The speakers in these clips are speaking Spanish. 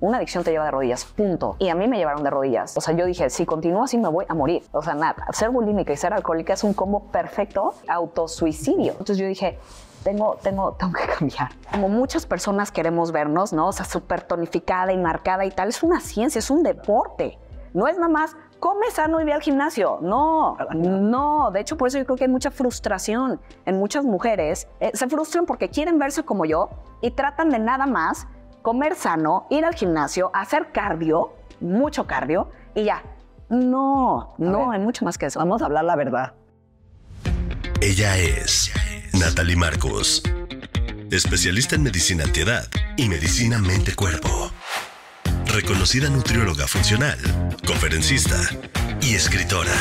una adicción te lleva de rodillas, punto. Y a mí me llevaron de rodillas. O sea, yo dije, si continúo así me voy a morir. O sea, nada, ser bulímica y ser alcohólica es un combo perfecto, autosuicidio. Entonces yo dije, tengo, tengo, tengo que cambiar. Como muchas personas queremos vernos, ¿no? O sea, súper tonificada y marcada y tal, es una ciencia, es un deporte. No es nada más come sano y ve al gimnasio. No, no. De hecho, por eso yo creo que hay mucha frustración en muchas mujeres. Eh, se frustran porque quieren verse como yo y tratan de nada más comer sano, ir al gimnasio, hacer cardio, mucho cardio y ya. No, no, hay mucho más que eso. Vamos a hablar la verdad. Ella es Natalie Marcos, especialista en medicina antiedad y medicina mente-cuerpo. Reconocida nutrióloga funcional, conferencista y escritora.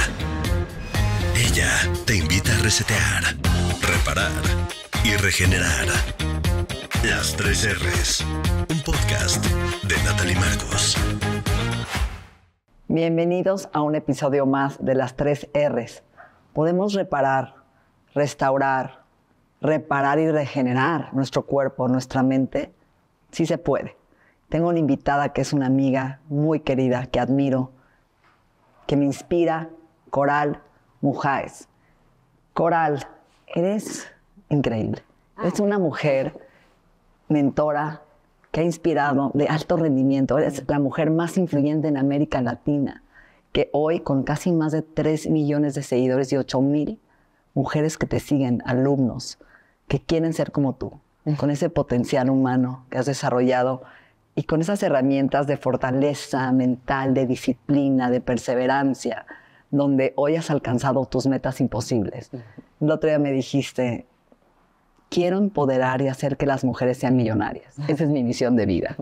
Ella te invita a resetear, reparar y regenerar. Las tres R's un podcast de Natalie Marcos. Bienvenidos a un episodio más de las tres R's. Podemos reparar, restaurar, reparar y regenerar nuestro cuerpo, nuestra mente. Sí se puede. Tengo una invitada que es una amiga muy querida, que admiro, que me inspira, Coral Mujáez. Coral, eres increíble. Es una mujer mentora, que ha inspirado de alto rendimiento. Eres la mujer más influyente en América Latina, que hoy con casi más de 3 millones de seguidores y 8 mil mujeres que te siguen, alumnos, que quieren ser como tú, con ese potencial humano que has desarrollado y con esas herramientas de fortaleza mental, de disciplina, de perseverancia, donde hoy has alcanzado tus metas imposibles. El otro día me dijiste, quiero empoderar y hacer que las mujeres sean millonarias. Esa es mi misión de vida.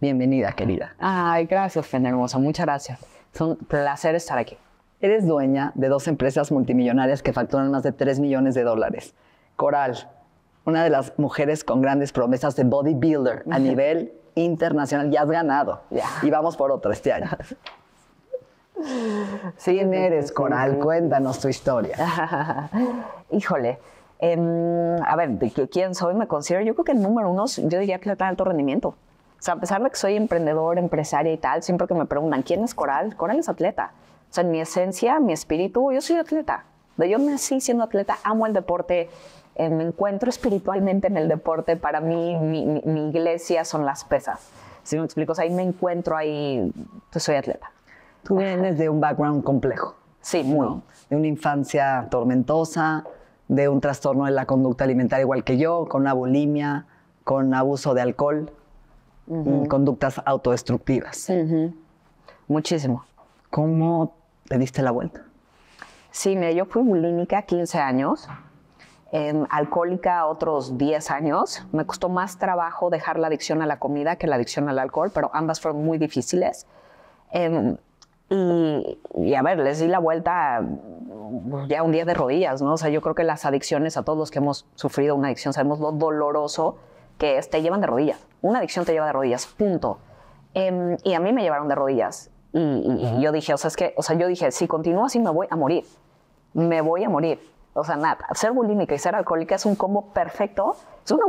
Bienvenida, querida. Ay, gracias, Fena Hermosa. Muchas gracias. Es un placer estar aquí. Eres dueña de dos empresas multimillonarias que facturan más de 3 millones de dólares. Coral, una de las mujeres con grandes promesas de bodybuilder a nivel internacional. Ya has ganado. Y vamos por otra este año. ¿Quién eres, Coral? Cuéntanos tu historia. Híjole, Em, a ver, ¿de quién soy? Me considero, yo creo que el número uno, yo diría que de alto rendimiento. O sea, a pesar de que soy emprendedor, empresaria y tal, siempre que me preguntan, ¿quién es Coral? Coral es atleta. O sea, en mi esencia, mi espíritu, yo soy atleta. Yo nací siendo atleta, amo el deporte, eh, me encuentro espiritualmente en el deporte. Para mí, mi, iglesia son las pesas. Si me explico, o sea, ahí me encuentro, ahí pues, soy atleta. Tú vienes de un background complejo. Sí, muy. De una infancia tormentosa, de un trastorno de la conducta alimentaria igual que yo, con la bulimia, con abuso de alcohol, mm, conductas autodestructivas. Muchísimo. ¿Cómo te diste la vuelta? Sí, yo fui bulímica 15 años, em, alcohólica otros 10 años. Me costó más trabajo dejar la adicción a la comida que la adicción al alcohol, pero ambas fueron muy difíciles. Em, y, a ver, les di la vuelta ya un día de rodillas, ¿no? O sea, yo creo que las adicciones, a todos los que hemos sufrido una adicción, sabemos lo doloroso que es, te llevan de rodillas. Una adicción te lleva de rodillas, punto. Em, y a mí me llevaron de rodillas. Y, yo dije, o sea, es que, o sea, yo dije, si continúo así me voy a morir. Me voy a morir. O sea, nada, ser bulímica y ser alcohólica es un combo perfecto, es un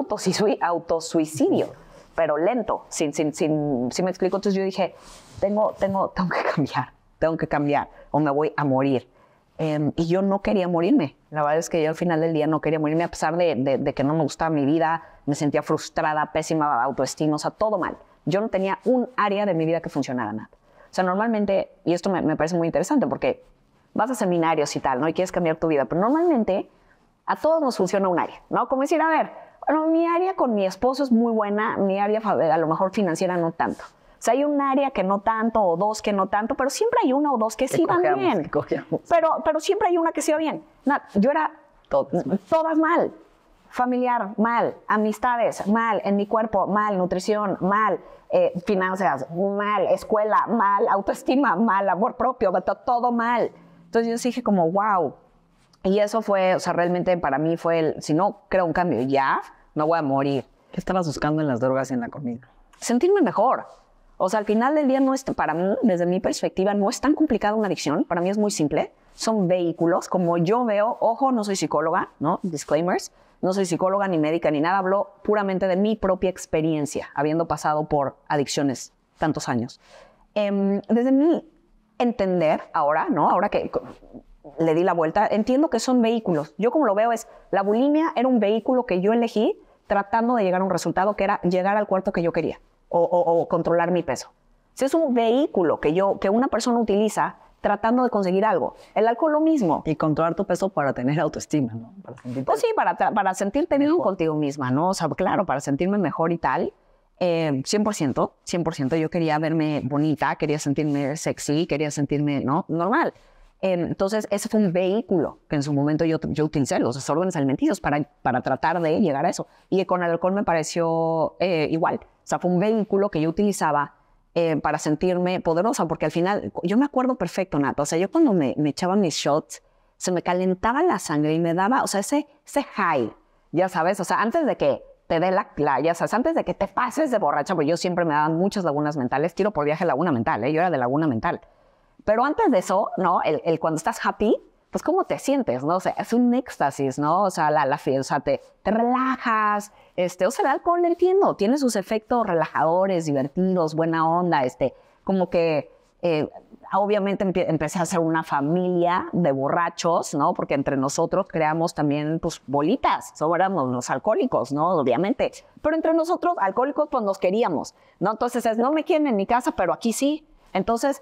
autosuicidio, pero lento, sin, sin, sin, si me explico. Entonces yo dije, tengo, tengo, tengo que cambiar tengo que cambiar o me voy a morir. Em, y yo no quería morirme. La verdad es que yo al final del día no quería morirme, a pesar de, que no me gustaba mi vida, me sentía frustrada, pésima autoestima, o sea, todo mal. Yo no tenía un área de mi vida que funcionara nada. O sea, normalmente, y esto me, me parece muy interesante porque vas a seminarios y tal, ¿no? Y quieres cambiar tu vida, pero normalmente a todos nos funciona un área, ¿no? Como decir, a ver, bueno, mi área con mi esposo es muy buena, mi área a lo mejor financiera no tanto sea, hay un área que no tanto o dos que no tanto, pero siempre hay una o dos que, sí van bien. Pero, pero siempre hay una que sí va bien. yo era todas mal. Familiar, mal. Amistades, mal. En mi cuerpo, mal. Nutrición, mal. Eh, finanzas, mal. Escuela, mal. Autoestima, mal. Amor propio, todo mal. Entonces yo dije como, wow. Y eso fue, o sea, realmente para mí fue el, si no creo un cambio ya, no voy a morir. ¿Qué estabas buscando en las drogas y en la comida? Sentirme mejor. O sea, al final del día no para mí, desde mi perspectiva, no es tan complicada una adicción. Para mí es muy simple. Son vehículos, como yo veo, ojo, no soy psicóloga, ¿no? Disclaimers. No soy psicóloga ni médica ni nada, hablo puramente de mi propia experiencia, habiendo pasado por adicciones tantos años. Em, desde mi entender ahora, ¿no? Ahora que le di la vuelta, entiendo que son vehículos. Yo como lo veo es, la bulimia era un vehículo que yo elegí tratando de llegar a un resultado que era llegar al cuarto que yo quería o, controlar mi peso. Si es un vehículo que, yo, que una persona utiliza tratando de conseguir algo. El alcohol lo mismo. Y controlar tu peso para tener autoestima, ¿no? Para sentirte... Pues sí, para, para sentirte bien contigo misma, ¿no? O sea, claro, para sentirme mejor y tal. 100%, eh, 100%. Yo quería verme bonita, quería sentirme sexy, quería sentirme, ¿no? Normal. Entonces, ese fue un vehículo que en su momento yo, yo utilicé, los desórdenes alimenticios, para, para tratar de llegar a eso. Y con el alcohol me pareció eh, igual. O sea, fue un vehículo que yo utilizaba eh, para sentirme poderosa, porque al final, yo me acuerdo perfecto, Nata. O sea, yo cuando me, me echaba mis shots, se me calentaba la sangre y me daba, o sea, ese, ese high, ya sabes, o sea, antes de que te dé la playa, ¿sabes? antes de que te pases de borracha, porque yo siempre me daban muchas lagunas mentales, tiro por viaje laguna mental, ¿eh? yo era de laguna mental. Pero antes de eso, ¿no? El, cuando estás happy, pues cómo te sientes, ¿no? O sea, es un éxtasis, ¿no? O sea, la, la te, te, relajas, este, o sea, el alcohol, entiendo, tiene sus efectos relajadores, divertidos, buena onda, este, como que eh, obviamente empecé a hacer una familia de borrachos, ¿no? Porque entre nosotros creamos también, pues, bolitas, éramos los alcohólicos, ¿no? Obviamente, pero entre nosotros, alcohólicos, pues, nos queríamos, ¿no? Entonces es, no me quieren en mi casa, pero aquí sí, entonces,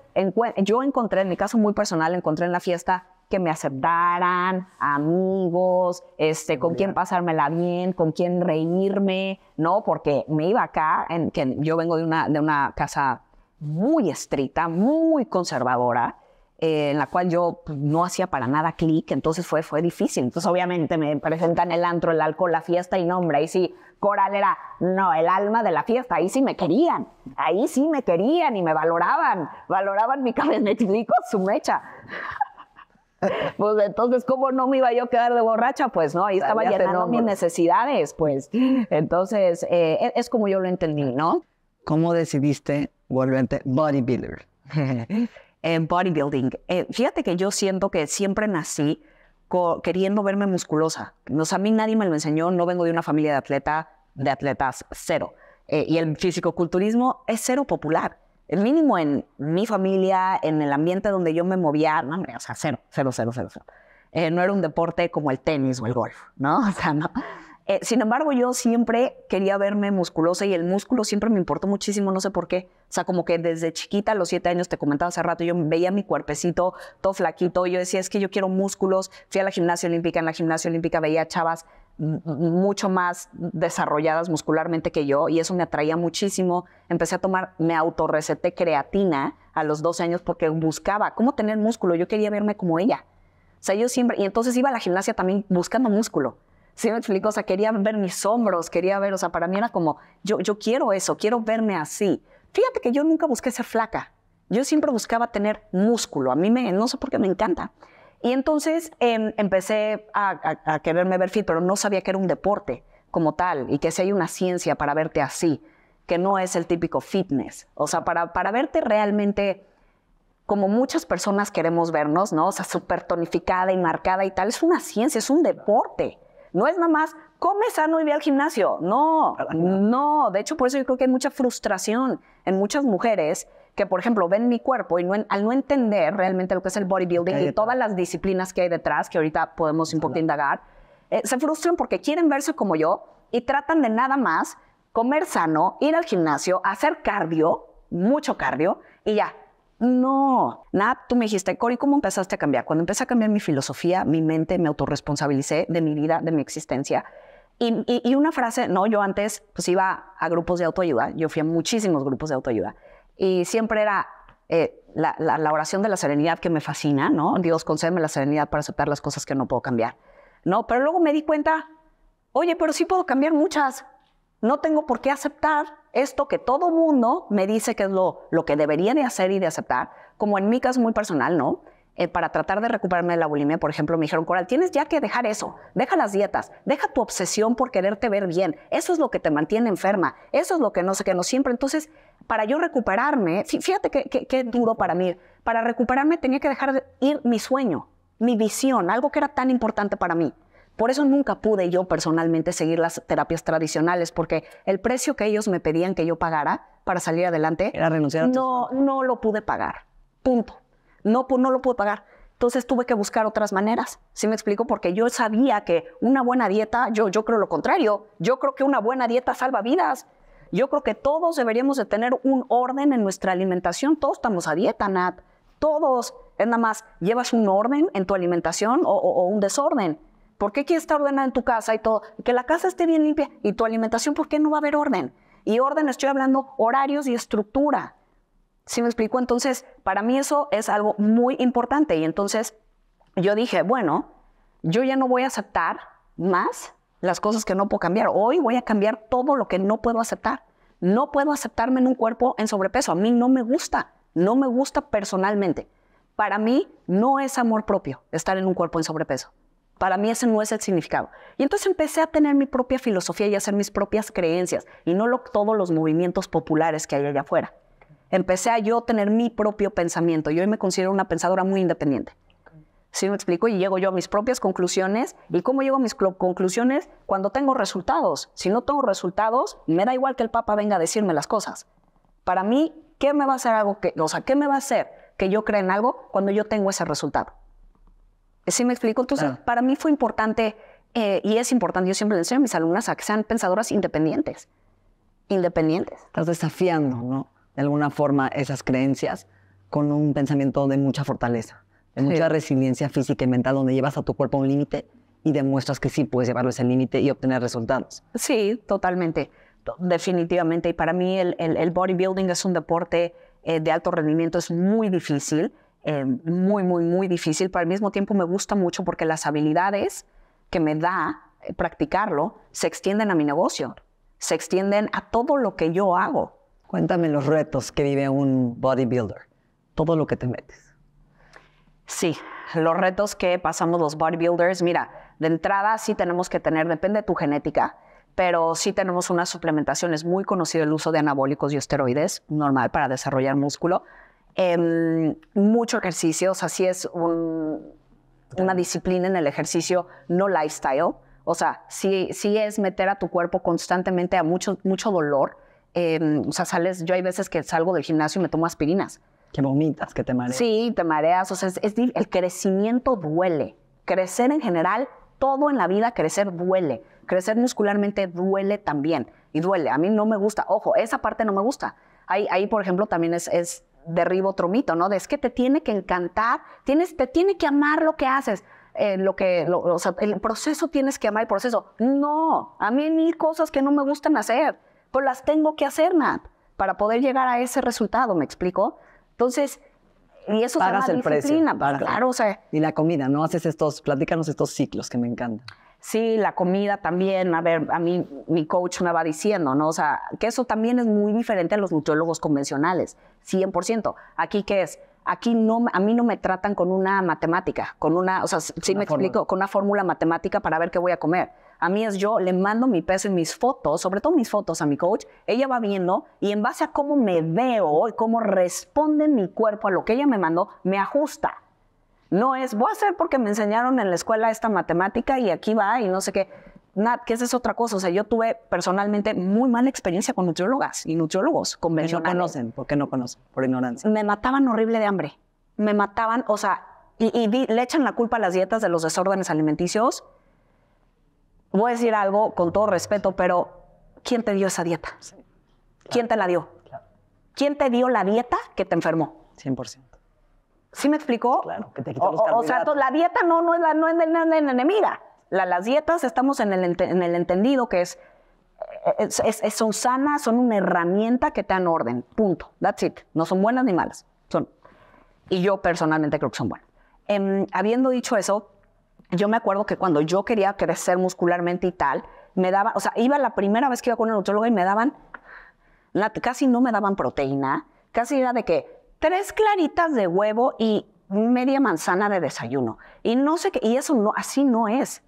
yo encontré, en mi caso muy personal, encontré en la fiesta que me aceptaran, amigos, este, con quién la bien, con quién reírme, ¿no? Porque me iba acá, en, que yo vengo de una, de una casa muy estricta, muy conservadora, eh, en la cual yo pues, no hacía para nada clic, entonces fue, fue difícil. Entonces obviamente me presentan el antro, el alcohol, la fiesta y nombre, ahí sí, Coral era, no, el alma de la fiesta, ahí sí me querían, ahí sí me querían y me valoraban, valoraban mi cabeza, me explico, su mecha. pues entonces, ¿cómo no me iba yo a quedar de borracha? Pues no, ahí estaba llenando mis necesidades, pues. Entonces, eh, e, es como yo lo entendí, ¿no? ¿Cómo decidiste volverte bodybuilder? en bodybuilding. Eh, fíjate que yo siento que siempre nací queriendo verme musculosa. O a mí nadie me lo enseñó, no vengo de una familia de atleta, de atletas, cero. Eh, y el físico-culturismo es cero popular. El mínimo en mi familia, en el ambiente donde yo me movía, no, hombre, o sea, cero, cero, cero, cero. cero. Eh, no era un deporte como el tenis o el golf, ¿no? O sea, no. Eh, sin embargo, yo siempre quería verme musculosa y el músculo siempre me importó muchísimo, no sé por qué. O sea, como que desde chiquita, a los siete años, te comentaba hace rato, yo veía mi cuerpecito todo flaquito. yo decía, es que yo quiero músculos. Fui a la gimnasia olímpica, en la gimnasia olímpica veía chavas mucho más desarrolladas muscularmente que yo y eso me atraía muchísimo. Empecé a tomar, me autorreceté creatina a los 12 años porque buscaba cómo tener músculo, yo quería verme como ella. O sea, yo siempre, y entonces iba a la gimnasia también buscando músculo. ¿Sí me explico? O sea, quería ver mis hombros, quería ver, o sea, para mí era como, yo, yo quiero eso, quiero verme así. Fíjate que yo nunca busqué ser flaca. Yo siempre buscaba tener músculo. A mí me, no sé por qué me encanta. Y entonces em, empecé a, a, quererme ver fit, pero no sabía que era un deporte como tal y que si hay una ciencia para verte así, que no es el típico fitness. O sea, para, para verte realmente como muchas personas queremos vernos, ¿no? O sea, súper tonificada y marcada y tal, es una ciencia, es un deporte. No es nada más, come sano y ve al gimnasio. No, no. De hecho, por eso yo creo que hay mucha frustración en muchas mujeres que, por ejemplo, ven mi cuerpo y no al no entender realmente lo que es el bodybuilding y todas las disciplinas que hay detrás, que ahorita podemos un poco indagar, eh, se frustran porque quieren verse como yo y tratan de nada más comer sano, ir al gimnasio, hacer cardio, mucho cardio, y ya, no, nada, tú me dijiste, Cori, ¿cómo empezaste a cambiar? Cuando empecé a cambiar mi filosofía, mi mente, me autorresponsabilicé de mi vida, de mi existencia. Y, y, y una frase, no, yo antes pues iba a grupos de autoayuda, yo fui a muchísimos grupos de autoayuda y siempre era eh, la, la, la, oración de la serenidad que me fascina, ¿no? Dios, concédeme la serenidad para aceptar las cosas que no puedo cambiar, ¿no? Pero luego me di cuenta, oye, pero sí puedo cambiar muchas. No tengo por qué aceptar esto que todo mundo me dice que es lo, que debería de hacer y de aceptar, como en mi caso muy personal, ¿no? Eh, para tratar de recuperarme de la bulimia, por ejemplo, me dijeron, Coral, tienes ya que dejar eso, deja las dietas, deja tu obsesión por quererte ver bien, eso es lo que te mantiene enferma, eso es lo que no sé que no siempre. Entonces, para yo recuperarme, fíjate qué duro para mí, para recuperarme tenía que dejar ir mi sueño, mi visión, algo que era tan importante para mí. Por eso nunca pude yo personalmente seguir las terapias tradicionales, porque el precio que ellos me pedían que yo pagara para salir adelante, Era renunciar a no, no lo pude pagar. Punto. No, no lo pude pagar. Entonces tuve que buscar otras maneras. ¿Sí me explico? Porque yo sabía que una buena dieta, yo, yo creo lo contrario. Yo creo que una buena dieta salva vidas. Yo creo que todos deberíamos de tener un orden en nuestra alimentación. Todos estamos a dieta, Nat. Todos. Es nada más, llevas un orden en tu alimentación o un desorden. ¿Por qué quieres estar ordenada en tu casa y todo? Que la casa esté bien limpia y tu alimentación, ¿por qué no va a haber orden? Y orden estoy hablando horarios y estructura. ¿Sí me explico? Entonces, para mí eso es algo muy importante. Y entonces yo dije, bueno, yo ya no voy a aceptar más las cosas que no puedo cambiar. Hoy voy a cambiar todo lo que no puedo aceptar. No puedo aceptarme en un cuerpo en sobrepeso. A mí no me gusta. No me gusta personalmente. Para mí no es amor propio estar en un cuerpo en sobrepeso. Para mí ese no es el significado. Y entonces empecé a tener mi propia filosofía y a hacer mis propias creencias y no lo, todos los movimientos populares que hay allá afuera. Empecé a yo tener mi propio pensamiento. Yo hoy me considero una pensadora muy independiente. ¿Sí me explico? Y llego yo a mis propias conclusiones. ¿Y cómo llego a mis conclusiones? Cuando tengo resultados. Si no tengo resultados, me da igual que el Papa venga a decirme las cosas. Para mí, ¿qué me va a hacer algo que, o sea, qué me va a hacer que yo crea en algo cuando yo tengo ese resultado? ¿Sí me explico? Entonces, ah. para mí fue importante eh, y es importante, yo siempre le enseño a mis alumnas a que sean pensadoras independientes. Independientes. Estás desafiando, ¿no? De alguna forma esas creencias con un pensamiento de mucha fortaleza, de mucha resiliencia física y mental, donde llevas a tu cuerpo a un límite y demuestras que sí puedes llevarlo a ese límite y obtener resultados. Sí, totalmente, definitivamente. Y para mí el, bodybuilding es un deporte eh, de alto rendimiento, es muy difícil Em, muy, muy, muy difícil, pero al mismo tiempo me gusta mucho porque las habilidades que me da eh, practicarlo se extienden a mi negocio, se extienden a todo lo que yo hago. Cuéntame los retos que vive un bodybuilder, todo lo que te metes. Sí, los retos que pasamos los bodybuilders, mira, de entrada sí tenemos que tener, depende de tu genética, pero sí tenemos una suplementación, es muy conocido el uso de anabólicos y esteroides, normal para desarrollar músculo, Em, mucho ejercicio, o sea, sí es una disciplina en el ejercicio, no lifestyle. O sea, sí, sí es meter a tu cuerpo constantemente a mucho, mucho dolor. Em, o sea, sales, yo hay veces que salgo del gimnasio y me tomo aspirinas. Que vomitas, que te mareas. Sí, te mareas. O sea, es, el crecimiento duele. Crecer en general, todo en la vida, crecer duele. Crecer muscularmente duele también. Y duele. A mí no me gusta. Ojo, esa parte no me gusta. Ahí, ahí por ejemplo, también es, es derribo otro mito, ¿no? De es que te tiene que encantar, tienes, te tiene que amar lo que haces. Eh, lo que, el proceso tienes que amar el proceso. No, a mí hay cosas que no me gustan hacer, pues las tengo que hacer, Nat, para poder llegar a ese resultado, ¿me explico? Entonces, y eso pues, pagas el disciplina, precio, claro, y la comida, no haces estos, platícanos estos ciclos que me encantan. Sí, la comida también, a ver, a mí mi coach me va diciendo, ¿no? O sea, que eso también es muy diferente a los nutriólogos convencionales, 100%. Aquí qué es? Aquí no, a mí no me tratan con una matemática, con una, o sea, sí me explico, con una fórmula matemática para ver qué voy a comer. A mí es yo, le mando mi peso y mis fotos, sobre todo mis fotos a mi coach, ella va viendo y en base a cómo me veo y cómo responde mi cuerpo a lo que ella me mandó, me ajusta. No es, voy a hacer porque me enseñaron en la escuela esta matemática y aquí va y no sé qué. Nat, que esa es otra cosa. O sea, yo tuve personalmente muy mala experiencia con nutriólogas y nutriólogos convencionales. no conocen, porque no conocen, por ignorancia. Me mataban horrible de hambre. Me mataban, o sea, y, le echan la culpa a las dietas de los desórdenes alimenticios. Voy a decir algo con todo respeto, pero ¿quién te dio esa dieta? ¿Quién te la dio? ¿Quién te dio la dieta que te enfermó? 100%. ¿Sí me explicó? Claro, que te los carbohidratos. O sea, la dieta no, no es la, no enemiga. las dietas estamos en el, entendido que eh, es, son sanas, son una herramienta que te dan orden. Punto. That's it. No son buenas ni malas. Son. Y yo personalmente creo que son buenas. Em, habiendo dicho eso, yo me acuerdo que cuando yo quería crecer muscularmente y tal, me daba, o sea, iba la primera vez que iba con el nutrólogo y me daban, casi no me daban proteína, casi era de que tres claritas de huevo y media manzana de desayuno. Y no sé qué, y eso no, así no es.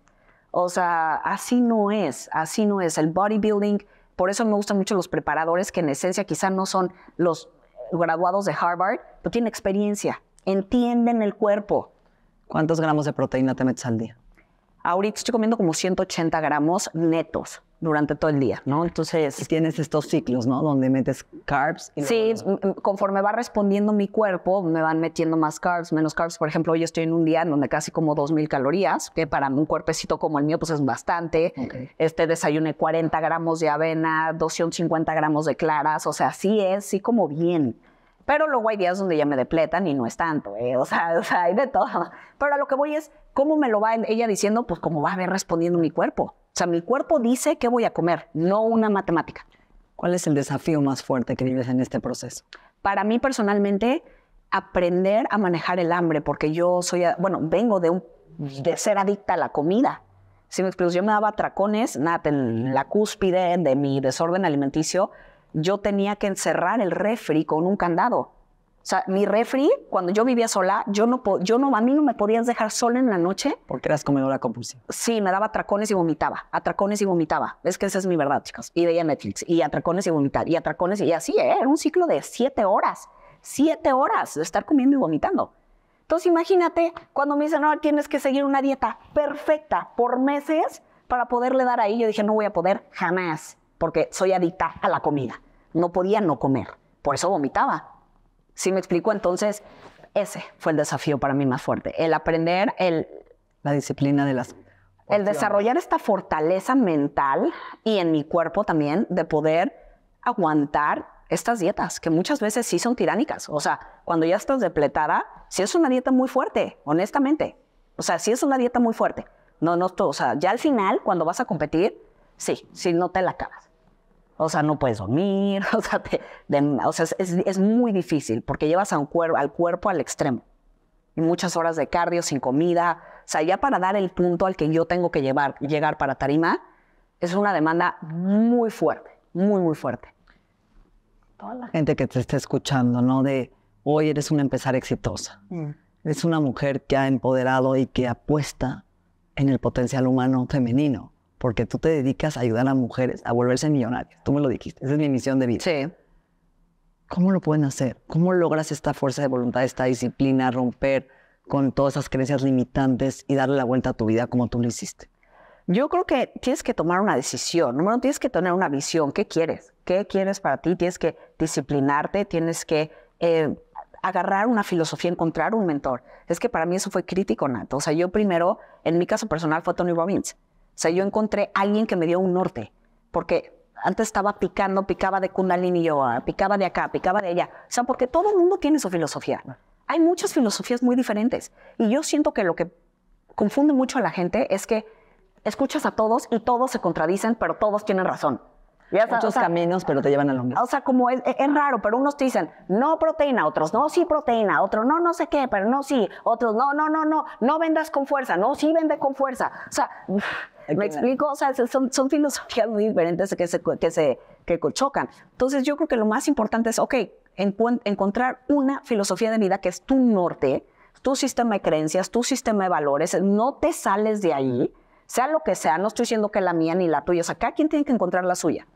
O sea, así no es, así no es. El bodybuilding, por eso me gustan mucho los preparadores que en esencia quizá no son los graduados de Harvard, pero tienen experiencia, entienden el cuerpo. ¿Cuántos gramos de proteína te metes al día? Ahorita estoy comiendo como 180 gramos netos durante todo el día, ¿no? Entonces... tienes estos ciclos, ¿no? Donde metes carbs. Y sí, conforme va respondiendo mi cuerpo, me van metiendo más carbs, menos carbs. Por ejemplo, hoy estoy en un día en donde casi como 2.000 calorías, que para un cuerpecito como el mío, pues es bastante. Este desayuné 40 gramos de avena, 250 gramos de claras, o sea, sí es, sí como bien. Pero luego hay días donde ya me depletan y no es tanto, ¿eh? o, sea, hay de todo. Pero a lo que voy es, ¿cómo me lo va ella diciendo? Pues cómo va a ver respondiendo mi cuerpo. O sea, mi cuerpo dice qué voy a comer, no una matemática. ¿Cuál es el desafío más fuerte que vives en este proceso? Para mí personalmente, aprender a manejar el hambre, porque yo soy, bueno, vengo de, un, de ser adicta a la comida. Si me explico, yo me daba tracones, nada, en la cúspide de mi desorden alimenticio, yo tenía que encerrar el refri con un candado. O sea, mi refri, cuando yo vivía sola, yo no, yo no, a mí no me podías dejar sola en la noche. Porque eras comedora compulsiva. Sí, me daba atracones y vomitaba, atracones y vomitaba. Es que esa es mi verdad, chicos. Y veía Netflix, y atracones y vomitar, y atracones, y así, ¿eh? Era un ciclo de siete horas, siete horas de estar comiendo y vomitando. Entonces, imagínate cuando me dicen, no, tienes que seguir una dieta perfecta por meses para poderle dar ahí. Yo dije, no voy a poder jamás porque soy adicta a la comida. No podía no comer, por eso vomitaba. ¿Sí me explico? Entonces, ese fue el desafío para mí más fuerte, el aprender el, la disciplina de las... El desarrollar esta fortaleza mental y en mi cuerpo también de poder aguantar estas dietas, que muchas veces sí son tiránicas. O sea, cuando ya estás depletada, sí es una dieta muy fuerte, honestamente. O sea, sí es una dieta muy fuerte. No, no, o sea, ya al final, cuando vas a competir, sí, sí no te la acabas. O sea, no puedes dormir, o sea, es, muy difícil porque llevas a un al cuerpo al extremo. Y muchas horas de cardio, sin comida. O sea, ya para dar el punto al que yo tengo que llevar, llegar para tarima, es una demanda muy fuerte, muy, muy fuerte. Toda la gente que te está escuchando, ¿no? De hoy eres una empresaria exitosa. Mm. es una mujer que ha empoderado y que apuesta en el potencial humano femenino porque tú te dedicas a ayudar a mujeres a volverse millonarias. Tú me lo dijiste, esa es mi misión de vida. Sí. ¿Cómo lo pueden hacer? ¿Cómo logras esta fuerza de voluntad, esta disciplina, romper con todas esas creencias limitantes y darle la vuelta a tu vida como tú lo hiciste? Yo creo que tienes que tomar una decisión. Número tienes que tener una visión. ¿Qué quieres? ¿Qué quieres para ti? Tienes que disciplinarte, tienes que eh, agarrar una filosofía, encontrar un mentor. Es que para mí eso fue crítico, Nato. O sea, yo primero, en mi caso personal, fue Tony Robbins. O sea, yo encontré a alguien que me dio un norte, porque antes estaba picando, picaba de Kundalini Yoga, ah, picaba de acá, picaba de allá. O sea, porque todo el mundo tiene su filosofía. Hay muchas filosofías muy diferentes. Y yo siento que lo que confunde mucho a la gente es que escuchas a todos y todos se contradicen, pero todos tienen razón. Ya Muchos caminos, pero te llevan a lo mismo. O sea, como es, es, raro, pero unos te dicen, no proteína, otros no, sí proteína, otros no, no sé qué, pero no, sí, otros no, no, no, no, no vendas con fuerza, no, sí vende con fuerza. O sea, ¿Me explico? O sea, son, filosofías muy diferentes que se, que se que chocan. Entonces, yo creo que lo más importante es, ok, encontrar una filosofía de vida que es tu norte, tu sistema de creencias, tu sistema de valores, no te sales de ahí, sea lo que sea, no estoy diciendo que la mía ni la tuya, o sea, cada quien tiene que encontrar la suya.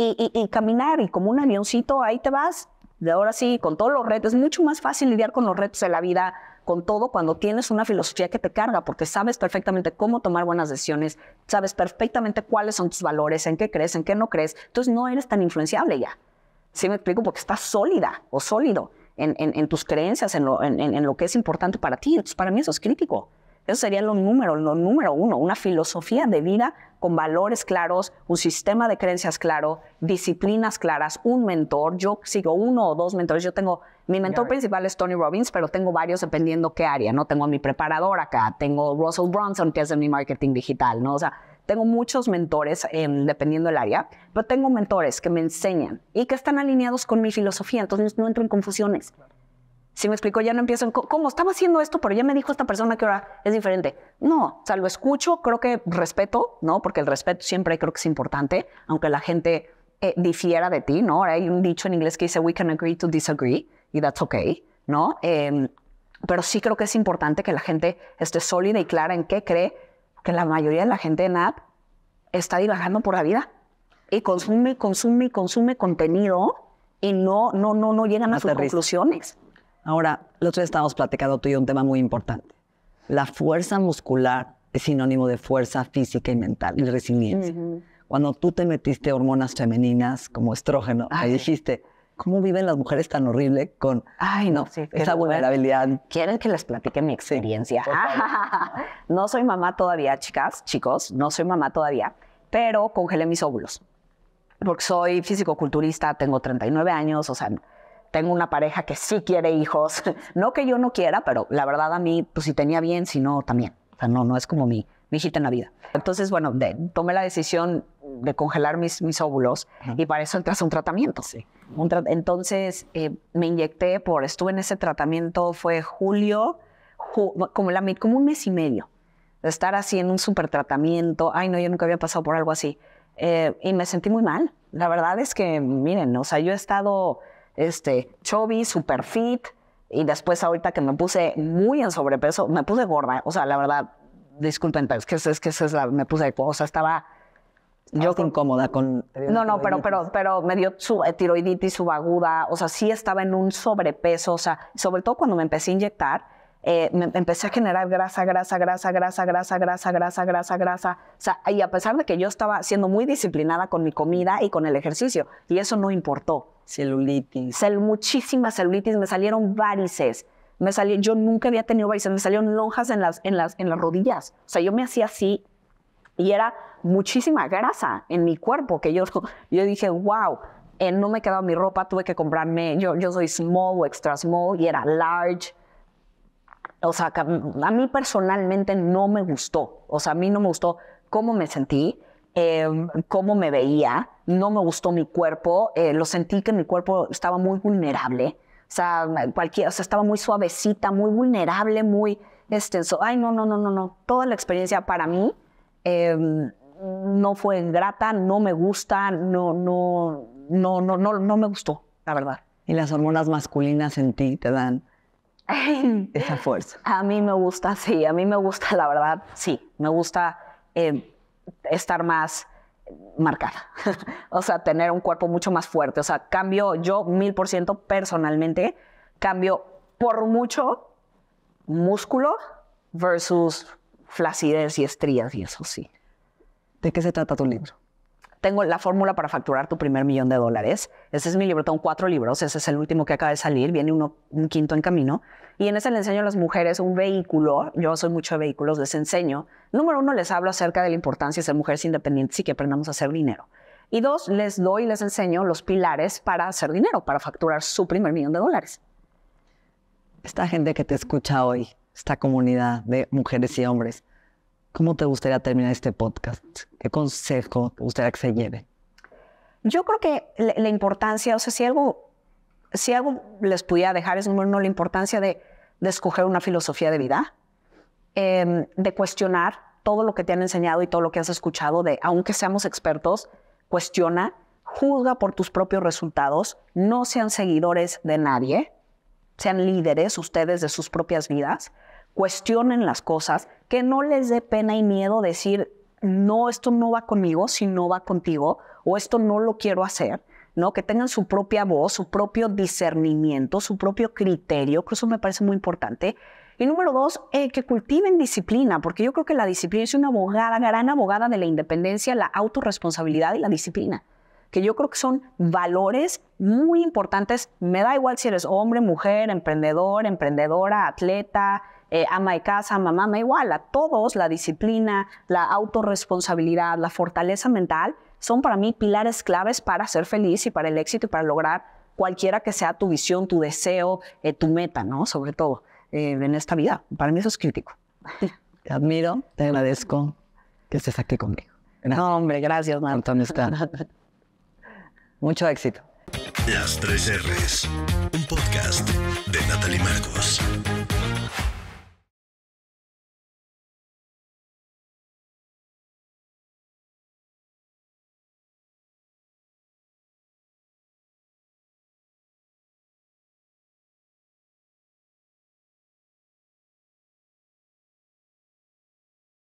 Y, caminar, y como un avioncito, ahí te vas, de ahora sí, con todos los retos, es mucho más fácil lidiar con los retos de la vida con todo cuando tienes una filosofía que te carga, porque sabes perfectamente cómo tomar buenas decisiones, sabes perfectamente cuáles son tus valores, en qué crees, en qué no crees. Entonces no eres tan influenciable ya. ¿Sí me explico? Porque estás sólida o sólido en, tus creencias, en lo, en lo que es importante para ti. Entonces para mí eso es crítico. Eso sería los números, lo número uno, una filosofía de vida con valores claros, un sistema de creencias claro, disciplinas claras, un mentor. Yo sigo uno o dos mentores. Yo tengo, mi mentor principal es Tony Robbins, pero tengo varios dependiendo qué área, ¿no? Tengo a mi preparador acá, tengo Russell Bronson, que es de mi marketing digital, ¿no? O sea, tengo muchos mentores em, dependiendo del área, pero tengo mentores que me enseñan y que están alineados con mi filosofía, entonces no entro en confusiones. Si me explico, ya no empiezo en cómo estaba haciendo esto, pero ya me dijo esta persona que ahora es diferente. No, o sea, lo escucho, creo que respeto, ¿no? Porque el respeto siempre creo que es importante, aunque la gente eh, difiera de ti, ¿no? hay un dicho en inglés que dice, we can agree to disagree, y that's okay, ¿no? Em, pero sí creo que es importante que la gente esté sólida y clara en qué cree que la mayoría de la gente en app está divagando por la vida y consume, consume, consume contenido y no, no, no, no llegan a sus conclusiones. Ahora, los tres estábamos platicando tú y un tema muy importante. La fuerza muscular es sinónimo de fuerza física y mental y resiliencia. Cuando tú te metiste hormonas femeninas como estrógeno, me dijiste, ¿cómo viven las mujeres tan horrible con Ay, no, esa vulnerabilidad? ¿Quieren que les platique mi experiencia? no soy mamá todavía, chicas, chicos, no soy mamá todavía, pero congelé mis óvulos. Porque soy físico-culturista, tengo 39 años, o sea, tengo una pareja que sí quiere hijos. No que yo no quiera, pero la verdad a mí, pues si tenía bien, si no, también. O sea, no, no es como mi, mi hijita en la vida. Entonces, bueno, tomé la decisión de congelar mis, mis óvulos y para eso entras a un tratamiento. Sí. Entonces, eh, me inyecté por, estuve en ese tratamiento, fue julio, como, la, como un mes y medio de estar así en un super tratamiento. Ay, no, yo nunca había pasado por algo así. Eh, y me sentí muy mal. La verdad es que, miren, o sea, yo he estado este, chubby, super fit, y después ahorita que me puse muy en sobrepeso, me puse gorda, o sea, la verdad, disculpen, pero es que, es que es la, me puse, o sea, estaba... Yo incómoda con... No, no, pero, pero, pero me dio su, eh, tiroiditis subaguda, o sea, sí estaba en un sobrepeso, o sea, sobre todo cuando me empecé a inyectar, eh, me, empecé a generar grasa, grasa, grasa, grasa, grasa, grasa, grasa, grasa, grasa. O sea, y a pesar de que yo estaba siendo muy disciplinada con mi comida y con el ejercicio, y eso no importó. Celulitis. muchísima muchísimas celulitis, me salieron varices. Me salió, yo nunca había tenido varices, me salieron lonjas en las, en, las, en las rodillas. O sea, yo me hacía así y era muchísima grasa en mi cuerpo que yo, yo dije, wow, eh, no me quedaba mi ropa, tuve que comprarme, yo, yo soy small o extra small y era large. O sea, a mí personalmente no me gustó, o sea, a mí no me gustó cómo me sentí, Em, cómo me veía, no me gustó mi cuerpo, eh, lo sentí que mi cuerpo estaba muy vulnerable, o sea, cualquier, o sea, estaba muy suavecita, muy vulnerable, muy extenso. Ay, no, no, no, no, no. Toda la experiencia para mí em, no fue grata, no me gusta, no, no, no, no, no, no me gustó, la verdad. ¿Y las hormonas masculinas en ti te dan esa fuerza? A mí me gusta, sí, a mí me gusta, la verdad, sí, me gusta. Em, estar más marcada, o sea, tener un cuerpo mucho más fuerte, o sea, cambio yo mil por ciento personalmente, cambio por mucho músculo versus flacidez y estrías y eso sí. ¿De qué se trata tu libro? tengo la fórmula para facturar tu primer millón de dólares. Ese es mi libro, tengo cuatro libros, ese es el último que acaba de salir, viene uno, un quinto en camino. Y en ese le enseño a las mujeres un vehículo, yo soy mucho de vehículos, les enseño. Número uno, les hablo acerca de la importancia de ser mujeres independientes y que aprendamos a hacer dinero. Y dos, les doy y les enseño los pilares para hacer dinero, para facturar su primer millón de dólares. Esta gente que te escucha hoy, esta comunidad de mujeres y hombres, ¿Cómo te gustaría terminar este podcast? ¿Qué consejo te gustaría que se lleve? Yo creo que la, importancia, o sea, si algo, si algo les pudiera dejar es bueno, la importancia de, escoger una filosofía de vida, em, de cuestionar todo lo que te han enseñado y todo lo que has escuchado, de aunque seamos expertos, cuestiona, juzga por tus propios resultados, no sean seguidores de nadie, sean líderes ustedes de sus propias vidas cuestionen las cosas, que no les dé pena y miedo decir, no, esto no va conmigo, si no va contigo, o esto no lo quiero hacer, ¿no? Que tengan su propia voz, su propio discernimiento, su propio criterio, que eso me parece muy importante. Y número dos, eh, que cultiven disciplina, porque yo creo que la disciplina es una abogada, gran abogada de la independencia, la autorresponsabilidad y la disciplina, que yo creo que son valores muy importantes. Me da igual si eres hombre, mujer, emprendedor, emprendedora, atleta, eh, ama de casa, ama mamá, igual, a todos, la disciplina, la autorresponsabilidad, la fortaleza mental, son para mí pilares claves para ser feliz y para el éxito y para lograr cualquiera que sea tu visión, tu deseo, eh, tu meta, ¿no? Sobre todo eh, en esta vida. Para mí eso es crítico. Te admiro, te agradezco que estés aquí conmigo. No, hombre, gracias, Mucho éxito. Las tres R's, un podcast de Natalie Marcos.